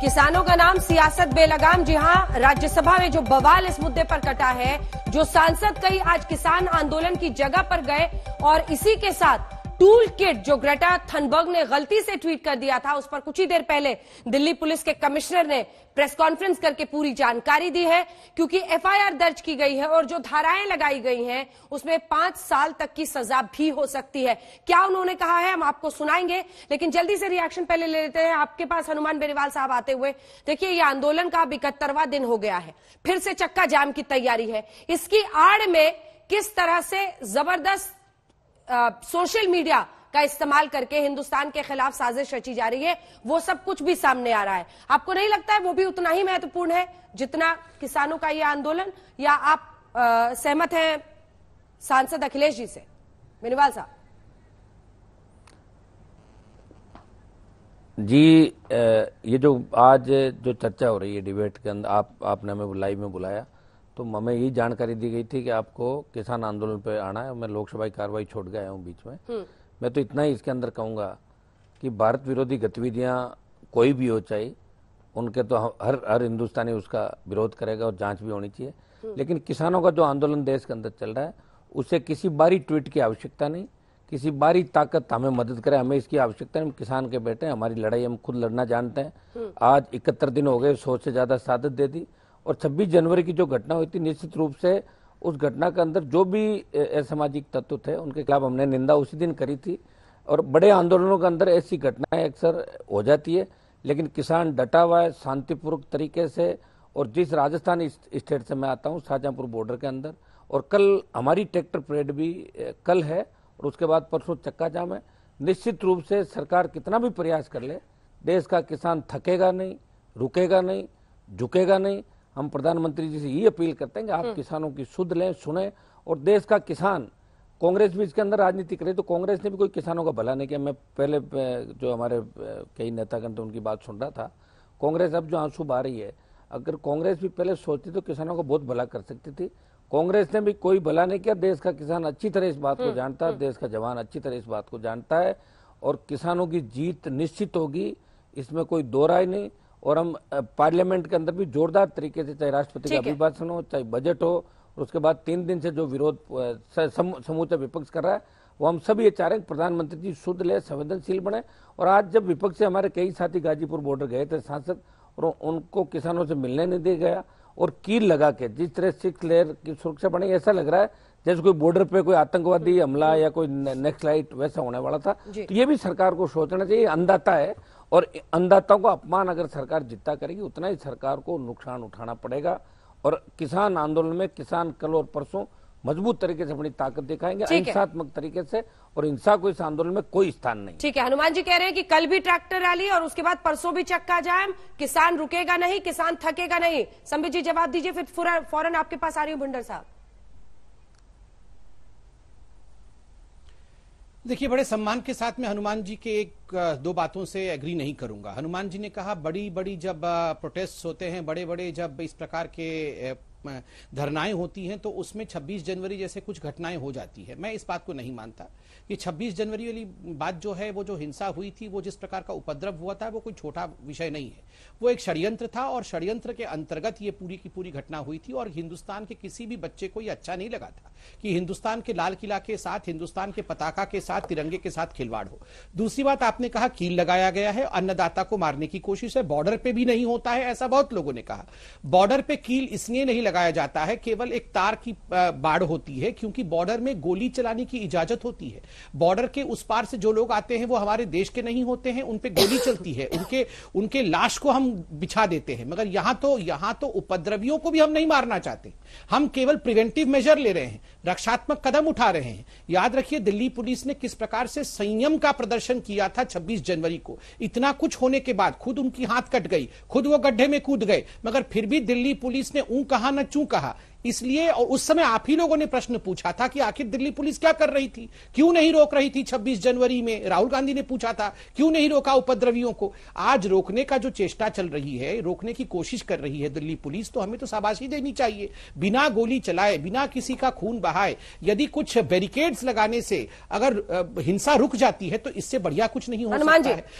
किसानों का नाम सियासत बेलगाम जी हाँ राज्यसभा में जो बवाल इस मुद्दे पर कटा है जो सांसद कई आज किसान आंदोलन की जगह पर गए और इसी के साथ टूल किट जो ग्रेटा थनबर्ग ने गलती से ट्वीट कर दिया था उस पर कुछ ही देर पहले दिल्ली पुलिस के कमिश्नर ने प्रेस कॉन्फ्रेंस करके पूरी जानकारी दी है क्योंकि एफआईआर दर्ज की गई है और जो धाराएं लगाई गई हैं उसमें पांच साल तक की सजा भी हो सकती है क्या उन्होंने कहा है हम आपको सुनाएंगे लेकिन जल्दी से रिएक्शन पहले ले लेते हैं आपके पास हनुमान बेनीवाल साहब आते हुए देखिए यह आंदोलन का अब इकहत्तरवा दिन हो गया है फिर से चक्का जाम की तैयारी है इसकी आड़ में किस तरह से जबरदस्त सोशल मीडिया का इस्तेमाल करके हिंदुस्तान के खिलाफ साजिश रची जा रही है वो सब कुछ भी सामने आ रहा है आपको नहीं लगता है वो भी उतना ही महत्वपूर्ण है जितना किसानों का ये आंदोलन या आप आ, सहमत हैं सांसद अखिलेश जी से बेनीवाल साहब जी ये जो आज जो चर्चा हो रही है डिबेट के अंदर आप आपने हमें लाइव में बुलाया तो हमें ये जानकारी दी गई थी कि आपको किसान आंदोलन पे आना है मैं लोकसभा की कार्रवाई छोड़ गया हूँ बीच में हम्म। मैं तो इतना ही इसके अंदर कहूँगा कि भारत विरोधी गतिविधियाँ कोई भी हो चाहे उनके तो हर हर हिंदुस्तानी उसका विरोध करेगा और जांच भी होनी चाहिए हम्म। लेकिन किसानों का जो आंदोलन देश के अंदर चल रहा है उसे किसी बारी ट्वीट की आवश्यकता नहीं किसी बारी ताकत हमें मदद करे हमें इसकी आवश्यकता है हम किसान के बेटे हैं हमारी लड़ाई हम खुद लड़ना जानते हैं हम्म। आज इकहत्तर दिन हो गए सौ से ज्यादा शहादत दे दी और 26 जनवरी की जो घटना हुई थी निश्चित रूप से उस घटना के अंदर जो भी असामाजिक तत्व थे उनके खिलाफ हमने निंदा उसी दिन करी थी और बड़े आंदोलनों के अंदर ऐसी घटनाएं अक्सर हो जाती है लेकिन किसान डटा हुआ है शांतिपूर्वक तरीके से और जिस राजस्थान स्टेट से मैं आता हूँ शाहजहांपुर बॉर्डर के अंदर और कल हमारी ट्रैक्टर परेड भी कल है और उसके बाद परसों चक्का जाम है निश्चित रूप से सरकार कितना भी प्रयास कर ले देश का किसान थकेगा नहीं रुकेगा नहीं झुकेगा नहीं हम प्रधानमंत्री जी से ये अपील करते हैं कि आप हम्म। किसानों की सुध लें सुने और देश का किसान कांग्रेस भी इसके अंदर राजनीति करे तो कांग्रेस ने भी कोई किसानों का भला नहीं किया मैं पहले जो हमारे कई नेतागण थे उनकी बात सुन रहा था कांग्रेस अब जो आंसू बहा रही है अगर कांग्रेस भी पहले सोचती तो किसानों का बहुत भला कर सकती थी कांग्रेस ने भी कोई भला नहीं किया देश का किसान अच्छी तरह इस बात को हम्म, जानता है हम्म। देश का जवान अच्छी तरह इस बात को जानता है और किसानों की जीत निश्चित होगी इसमें कोई दो राय नहीं और हम पार्लियामेंट के अंदर भी जोरदार तरीके से चाहे राष्ट्रपति का अभिभाषण हो चाहे बजट हो और उसके बाद तीन दिन से जो विरोध समूचा विपक्ष कर रहा है वो हम सभी ये चाह रहे हैं प्रधानमंत्री जी शुद्ध ले संवेदनशील बने और आज जब विपक्ष से हमारे कई साथी गाजीपुर बॉर्डर गए थे सांसद और उनको किसानों से मिलने नहीं दिया गया और कील लगा के जिस तरह सिक्स लेयर की सुरक्षा बनी ऐसा लग रहा है जैसे कोई बॉर्डर पे कोई आतंकवादी हमला या कोई नेक्स्ट लाइट वैसा होने वाला था तो ये भी सरकार को सोचना चाहिए अंदाता है और अनदाताओं का अपमान अगर सरकार जितना करेगी उतना ही सरकार को नुकसान उठाना पड़ेगा और किसान आंदोलन में किसान कल और परसों मजबूत तरीके से अपनी ताकत दिखाएंगे हिंसात्मक तरीके से और हिंसा को इस आंदोलन में कोई स्थान नहीं ठीक है हनुमान जी कह रहे हैं कि कल भी ट्रैक्टर रैली और उसके बाद परसों भी चक्का जाम किसान रुकेगा नहीं किसान थकेगा नहीं संबित जी जवाब दीजिए फिर फौरन आपके पास आ रही हूँ भुंडर साहब देखिए बड़े सम्मान के साथ मैं हनुमान जी के एक दो बातों से एग्री नहीं करूंगा हनुमान जी ने कहा बड़ी बड़ी जब प्रोटेस्ट होते हैं बड़े बड़े जब इस प्रकार के धरनाएं होती हैं तो उसमें 26 जनवरी जैसे कुछ घटनाएं हो जाती है मैं इस बात को नहीं मानता कि 26 जनवरी वाली बात जो है वो जो हिंसा हुई थी वो जिस प्रकार का उपद्रव हुआ था वो कोई छोटा विषय नहीं है वो एक षड्यंत्र था और षड्यंत्र के अंतर्गत ये पूरी की पूरी घटना हुई थी और हिंदुस्तान के किसी भी बच्चे को ये अच्छा नहीं लगा था कि हिंदुस्तान के लाल किला के साथ हिंदुस्तान के पताका के साथ तिरंगे के साथ खिलवाड़ हो दूसरी बात आपने कहा कील लगाया गया है अन्नदाता को मारने की कोशिश है बॉर्डर पे भी नहीं होता है ऐसा बहुत लोगों ने कहा बॉर्डर पे कील इसलिए नहीं लगा लगाया जाता है केवल एक तार की बाढ़ होती है क्योंकि बॉर्डर में गोली चलाने की इजाजत होती है बॉर्डर के उस पार से जो लोग आते हैं वो हमारे देश के नहीं होते हैं उन पर गोली चलती है उनके उनके लाश को हम बिछा देते हैं मगर यहां तो यहां तो उपद्रवियों को भी हम नहीं मारना चाहते हम केवल प्रिवेंटिव मेजर ले रहे हैं रक्षात्मक कदम उठा रहे हैं याद रखिए दिल्ली पुलिस ने किस प्रकार से संयम का प्रदर्शन किया था 26 जनवरी को इतना कुछ होने के बाद खुद उनकी हाथ कट गई खुद वो गड्ढे में कूद गए मगर फिर भी दिल्ली पुलिस ने ऊ कहा न चू कहा इसलिए और उस समय आप ही लोगों ने प्रश्न पूछा था कि आखिर दिल्ली पुलिस क्या कर रही थी क्यों नहीं रोक रही थी 26 जनवरी में राहुल गांधी ने पूछा था क्यों नहीं रोका उपद्रवियों को आज रोकने का जो चेष्टा चल रही है रोकने की कोशिश कर रही है दिल्ली पुलिस तो हमें तो शाबाशी देनी चाहिए बिना गोली चलाए बिना किसी का खून बहाए यदि कुछ बैरिकेड्स लगाने से अगर हिंसा रुक जाती है तो इससे बढ़िया कुछ नहीं हो सकता है